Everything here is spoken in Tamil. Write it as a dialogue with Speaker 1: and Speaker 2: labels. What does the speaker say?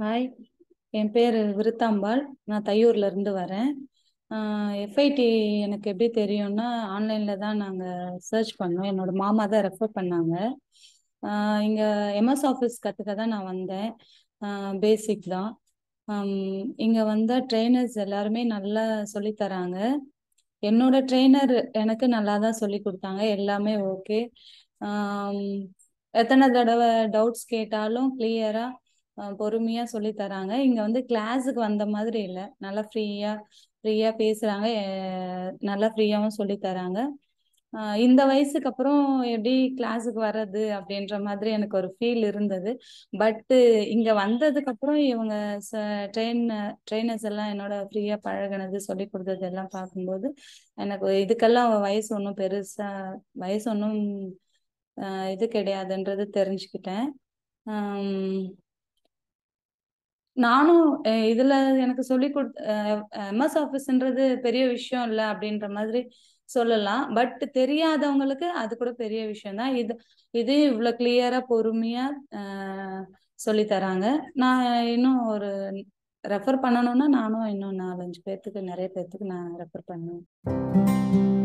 Speaker 1: ஹாய் என் பேர் விருத்தாம்பாள் நான் தையூர்ல இருந்து வரேன் எஃப்ஐடி எனக்கு எப்படி தெரியும்னா ஆன்லைன்ல தான் நாங்கள் சர்ச் பண்ணோம் என்னோட மாமா தான் ரெஃபர் பண்ணாங்க இங்கே எம்எஸ் ஆஃபீஸ் கற்றுக்க தான் நான் வந்தேன் பேசிக் தான் இங்கே வந்தால் ட்ரெயினர்ஸ் எல்லாருமே நல்லா சொல்லித்தராங்க என்னோட ட்ரெயினர் எனக்கு நல்லா தான் சொல்லி கொடுத்தாங்க எல்லாமே ஓகே எத்தனை தடவை டவுட்ஸ் கேட்டாலும் கிளியரா பொறுமையா சொல்லி தராங்க இங்க வந்து கிளாஸுக்கு வந்த மாதிரி இல்லை நல்லா ஃப்ரீயா ஃப்ரீயா பேசுறாங்க நல்லா ஃப்ரீயாவும் சொல்லி தராங்க இந்த வயசுக்கு அப்புறம் எப்படி கிளாஸுக்கு வர்றது அப்படின்ற மாதிரி எனக்கு ஒரு ஃபீல் இருந்தது பட்டு இங்க வந்ததுக்கு அப்புறம் இவங்க ட்ரெயின் ட்ரெயினர்ஸ் எல்லாம் என்னோட ஃப்ரீயா பழகினது சொல்லி கொடுத்தது எல்லாம் பார்க்கும்போது எனக்கு இதுக்கெல்லாம் வயசு ஒன்றும் பெருசா வயசு ஒன்றும் இது கிடையாதுன்றது தெரிஞ்சுக்கிட்டேன் நானும் இதுல எனக்கு சொல்லி கொடு எம்எஸ் ஆஃபீஸ்ன்றது பெரிய விஷயம் இல்லை அப்படின்ற மாதிரி சொல்லலாம் பட் தெரியாதவங்களுக்கு அது கூட பெரிய விஷயம் தான் இது இது இவ்வளோ கிளியரா பொறுமையா சொல்லி தராங்க நான் இன்னும் ஒரு ரெஃபர் பண்ணணும்னா நானும் இன்னும் நாலஞ்சு பேர்த்துக்கு நிறைய பேர்த்துக்கு நான் ரெஃபர் பண்ணுவேன்